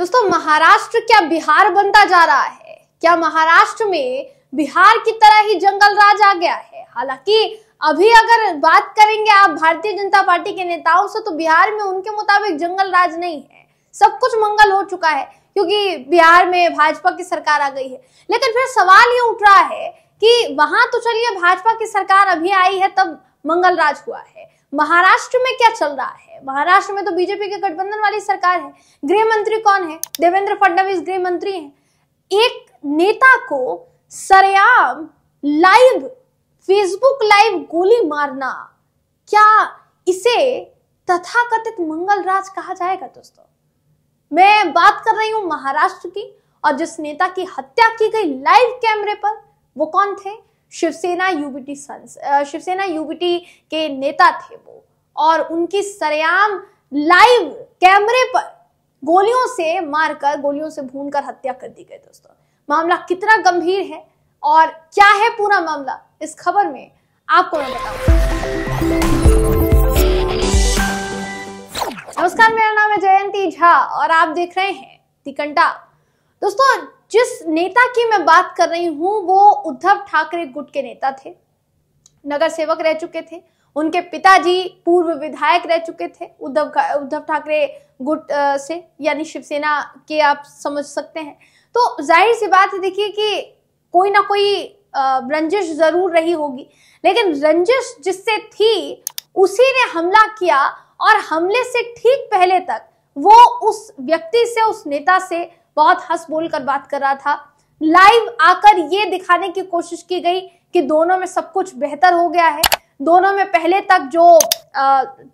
दोस्तों महाराष्ट्र क्या बिहार बनता जा रहा है क्या महाराष्ट्र में बिहार की तरह ही जंगल राज आ गया है हालांकि अभी अगर बात करेंगे आप भारतीय जनता पार्टी के नेताओं से तो बिहार में उनके मुताबिक जंगल राज नहीं है सब कुछ मंगल हो चुका है क्योंकि बिहार में भाजपा की सरकार आ गई है लेकिन फिर सवाल ये उठ रहा है कि वहां तो चलिए भाजपा की सरकार अभी आई है तब मंगल राज हुआ है महाराष्ट्र में क्या चल रहा है महाराष्ट्र में तो बीजेपी के गठबंधन वाली सरकार है गृह मंत्री कौन है देवेंद्र फडणवीस गृह मंत्री है एक नेता को सरेआम लाइव फेसबुक लाइव गोली मारना क्या इसे तथाकथित मंगल राज कहा जाएगा दोस्तों मैं बात कर रही हूं महाराष्ट्र की और जिस नेता की हत्या की गई लाइव कैमरे पर वो कौन थे शिवसेना यूबीटी संस शिवसेना यूबीटी के नेता थे वो और उनकी सरेआम लाइव कैमरे पर गोलियों से मारकर गोलियों से भूनकर हत्या कर दी गई दोस्तों मामला कितना गंभीर है और क्या है पूरा मामला इस खबर में आपको मैं बताऊं नमस्कार मेरा नाम है जयंती झा और आप देख रहे हैं तिकंटा दोस्तों जिस नेता की मैं बात कर रही हूं वो उद्धव ठाकरे गुट के नेता थे नगर सेवक रह चुके थे उनके पिताजी पूर्व विधायक रह चुके थे उद्धव उद्धव ठाकरे गुट से यानी शिवसेना के आप समझ सकते हैं तो जाहिर सी बात है देखिए कि कोई ना कोई रंजिश जरूर रही होगी लेकिन रंजिश जिससे थी उसी ने हमला किया और हमले से ठीक पहले तक वो उस व्यक्ति से उस नेता से बहुत हंस बोल कर बात कर रहा था लाइव आकर ये दिखाने की कोशिश की गई कि दोनों में सब कुछ बेहतर हो गया है दोनों में पहले तक जो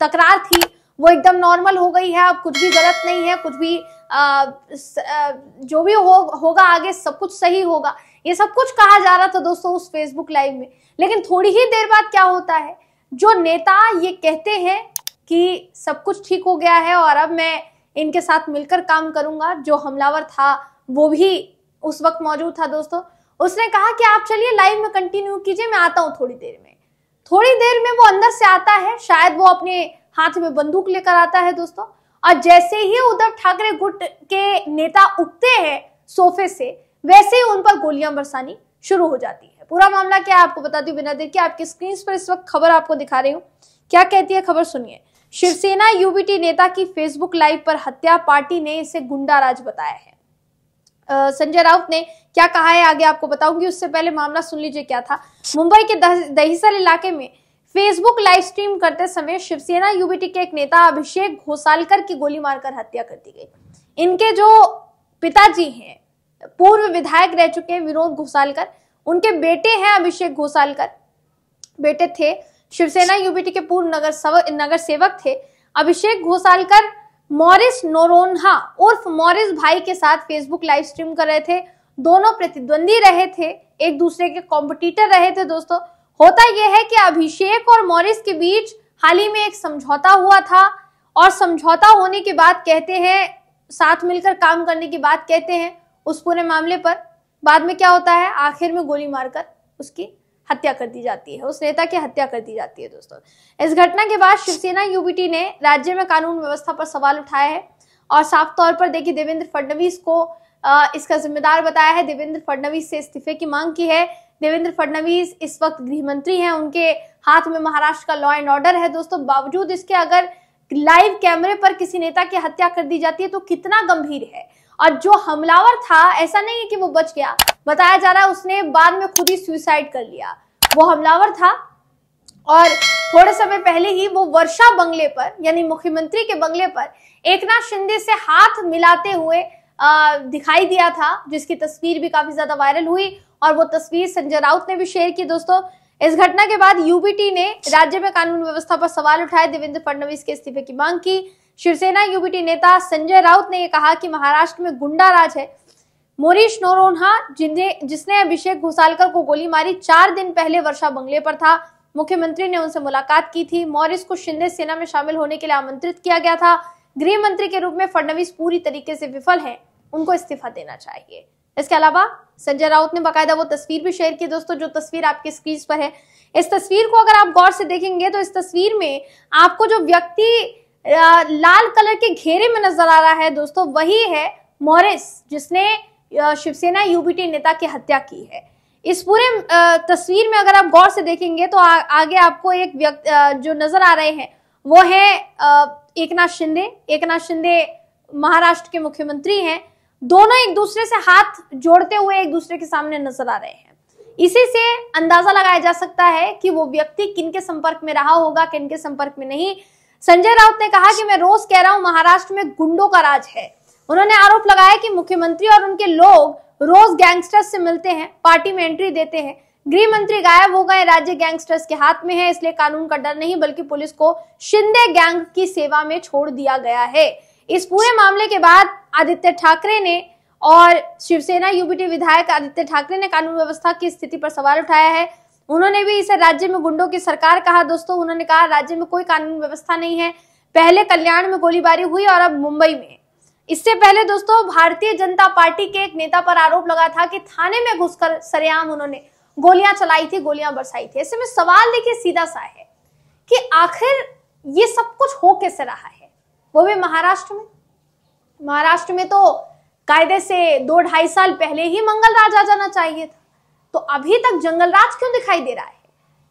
तकरार थी वो एकदम नॉर्मल हो गई है अब कुछ भी गलत नहीं है कुछ भी आ, स, आ, जो भी हो होगा आगे सब कुछ सही होगा ये सब कुछ कहा जा रहा था दोस्तों उस फेसबुक लाइव में लेकिन थोड़ी ही देर बाद क्या होता है जो नेता ये कहते हैं कि सब कुछ ठीक हो गया है और अब मैं इनके साथ मिलकर काम करूंगा जो हमलावर था वो भी उस वक्त मौजूद था दोस्तों उसने कहा कि आप चलिए लाइव में कंटिन्यू कीजिए मैं आता हूँ थोड़ी देर में थोड़ी देर में वो अंदर से आता है शायद वो अपने हाथ में बंदूक लेकर आता है दोस्तों और जैसे ही उद्धव ठाकरे गुट के नेता उठते हैं सोफे से वैसे ही उन पर गोलियां बरसानी शुरू हो जाती है पूरा मामला क्या आपको बताती दू बिना देर के आपकी स्क्रीन पर इस वक्त खबर आपको दिखा रही हूँ क्या कहती है खबर सुनिए शिवसेना यूबीटी नेता की फेसबुक लाइव पर हत्या पार्टी ने इसे गुंडा राज बताया है संजय राउत ने क्या कहा है आगे आपको बताऊंगी उससे पहले मामला सुन लीजिए क्या था मुंबई के दहीसर इलाके में फेसबुक लाइव स्ट्रीम करते समय शिवसेना यूबीटी के एक नेता अभिषेक घोसालकर की गोली मारकर हत्या कर दी गई इनके जो पिताजी हैं पूर्व विधायक रह चुके हैं विनोद घोसालकर उनके बेटे हैं अभिषेक घोसालकर बेटे थे शिवसेना यूबीटी के पूर्व नगर नगर सेवक थे अभिषेक घोसालकर मॉरिस नोरोन्हा उर्फ मॉरिस भाई के साथ फेसबुक लाइव स्ट्रीम कर रहे थे दोनों प्रतिद्वंदी रहे थे एक दूसरे के कॉम्पिटिटर रहे थे दोस्तों होता यह है कि अभिषेक और मॉरिस के बीच हाल ही में एक समझौता हुआ था और समझौता होने के बाद कहते हैं साथ मिलकर काम करने की बात कहते हैं उस पूरे मामले पर बाद में क्या होता है आखिर में गोली मारकर उसकी हत्या कर दी जाती है उस नेता की हत्या कर दी जाती है दोस्तों इस घटना के बाद शिवसेना यूबीटी ने राज्य में कानून व्यवस्था पर सवाल उठाया है और साफ तौर पर देखिए देवेंद्र फडणवीस को इसका जिम्मेदार बताया है देवेंद्र फडणवीस से इस्तीफे की मांग की है देवेंद्र फडणवीस इस वक्त गृह मंत्री हैं उनके हाथ में महाराष्ट्र का लॉ एंड ऑर्डर है दोस्तों बावजूद इसके अगर लाइव कैमरे पर किसी नेता की हत्या कर दी जाती है तो कितना गंभीर है और जो हमलावर था ऐसा नहीं है कि वो बच गया बताया जा रहा है उसने बाद में खुद ही सुसाइड कर लिया वो हमलावर था और थोड़े समय पहले ही वो वर्षा बंगले पर यानी मुख्यमंत्री के बंगले पर एकनाथ शिंदे से हाथ मिलाते हुए आ, दिखाई दिया था जिसकी तस्वीर भी काफी ज्यादा वायरल हुई और वो तस्वीर संजय राउत ने भी शेयर की दोस्तों इस घटना के बाद यूबीटी ने राज्य में कानून व्यवस्था पर सवाल उठाए देवेंद्र फडणवीस के इस्तीफे की मांग की शिवसेना यूबीटी नेता संजय राउत ने यह कहा कि महाराष्ट्र में गुंडा राज है मोरिश नोरोन्हा जिन्हें जिसने अभिषेक घोसालकर को गोली मारी चार दिन पहले वर्षा बंगले पर था मुख्यमंत्री ने उनसे मुलाकात की थी मॉरिस को शिंदे सेना में शामिल होने के लिए आमंत्रित किया गया था गृह मंत्री के रूप में फडनवीस पूरी तरीके से विफल हैं उनको इस्तीफा देना चाहिए इसके अलावा संजय राउत ने बकायदा वो तस्वीर भी शेयर की दोस्तों जो तस्वीर आपके स्क्रीन पर है इस तस्वीर को अगर आप गौर से देखेंगे तो इस तस्वीर में आपको जो व्यक्ति लाल कलर के घेरे में नजर आ रहा है दोस्तों वही है मॉरिस जिसने शिवसेना यूबीटी नेता की हत्या की है इस पूरे तस्वीर में अगर आप गौर से देखेंगे तो आ, आगे आपको एक व्यक्ति जो नजर आ रहे हैं वो है एक नाथ शिंदे एक नाथ शिंदे महाराष्ट्र के मुख्यमंत्री हैं दोनों एक दूसरे से हाथ जोड़ते हुए एक दूसरे के सामने नजर आ रहे हैं इसी से अंदाजा लगाया जा सकता है कि वो व्यक्ति किन के संपर्क में रहा होगा किन के संपर्क में नहीं संजय राउत ने कहा कि मैं रोज कह रहा हूं महाराष्ट्र में गुंडों का राज है उन्होंने आरोप लगाया कि मुख्यमंत्री और उनके लोग रोज गैंगस्टर्स से मिलते हैं पार्टी में एंट्री देते हैं गृह मंत्री गायब हो गए राज्य गैंगस्टर्स के हाथ में है इसलिए कानून का डर नहीं बल्कि पुलिस को शिंदे गैंग की सेवा में छोड़ दिया गया है इस पूरे मामले के बाद आदित्य ठाकरे ने और शिवसेना यूबीटी विधायक आदित्य ठाकरे ने कानून व्यवस्था की स्थिति पर सवाल उठाया है उन्होंने भी इसे राज्य में गुंडों की सरकार कहा दोस्तों उन्होंने कहा राज्य में कोई कानून व्यवस्था नहीं है पहले कल्याण में गोलीबारी हुई और अब मुंबई में इससे पहले दोस्तों भारतीय जनता पार्टी के एक नेता पर आरोप लगा था कि थाने में घुसकर सरेआम उन्होंने गोलियां चलाई थी गोलियां बरसाई थी ऐसे में सवाल देखिए सीधा सा है कि आखिर ये सब कुछ हो कैसे रहा है वो भी महाराष्ट्र में महाराष्ट्र में तो कायदे से दो ढाई साल पहले ही मंगल राज आ जाना चाहिए था तो अभी तक जंगल राज क्यों दिखाई दे रहा है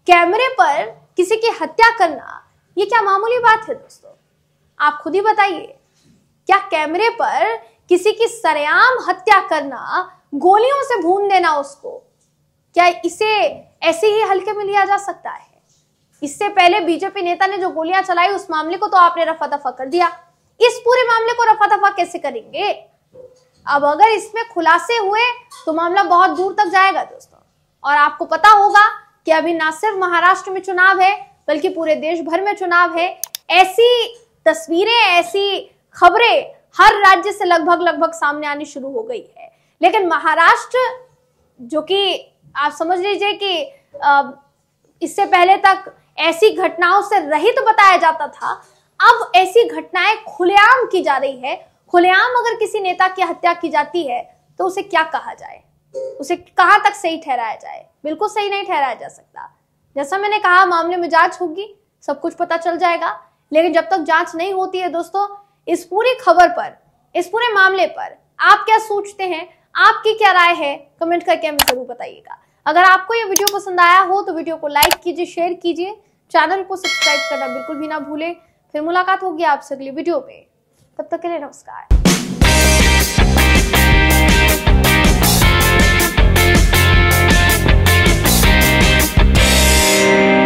कैमरे पर किसी की हत्या करना ये क्या मामूली बात है दोस्तों आप खुद ही बताइए क्या कैमरे पर किसी की सरेआम हत्या करना गोलियों से भून देना उसको क्या इसे ऐसे ही हल्के में लिया जा सकता है इससे पहले बीजेपी नेता ने जो गोलियां चलाई उस मामले को तो आपने रफा दफा कर दिया इस पूरे मामले को रफा दफा कैसे करेंगे अब अगर इसमें खुलासे हुए तो मामला बहुत दूर तक जाएगा दोस्तों और आपको पता होगा कि अभी ना सिर्फ महाराष्ट्र में चुनाव है बल्कि पूरे देश भर में चुनाव है ऐसी तस्वीरें ऐसी खबरें हर राज्य से लगभग लगभग सामने आनी शुरू हो गई है लेकिन महाराष्ट्र जो कि आप समझ लीजिए कि इससे पहले तक ऐसी घटनाओं से रहित तो बताया जाता था अब ऐसी घटनाएं खुलेआम की जा रही है खुलेआम अगर किसी नेता की हत्या की जाती है तो उसे क्या कहा जाए उसे कहाँ तक सही ठहराया जाए बिल्कुल सही नहीं ठहराया जा सकता जैसा मैंने कहा मामले में जांच होगी सब कुछ पता चल जाएगा लेकिन जब तक जांच नहीं होती है दोस्तों इस पूरी खबर पर इस पूरे मामले पर आप क्या सोचते हैं आपकी क्या राय है कमेंट करके हमें जरूर बताइएगा अगर आपको ये वीडियो पसंद आया हो तो वीडियो को लाइक कीजिए शेयर कीजिए चैनल को सब्सक्राइब करना बिल्कुल भी ना भूले फिर मुलाकात होगी आपसे अगली वीडियो में तब तक के लिए नमस्कार Deus.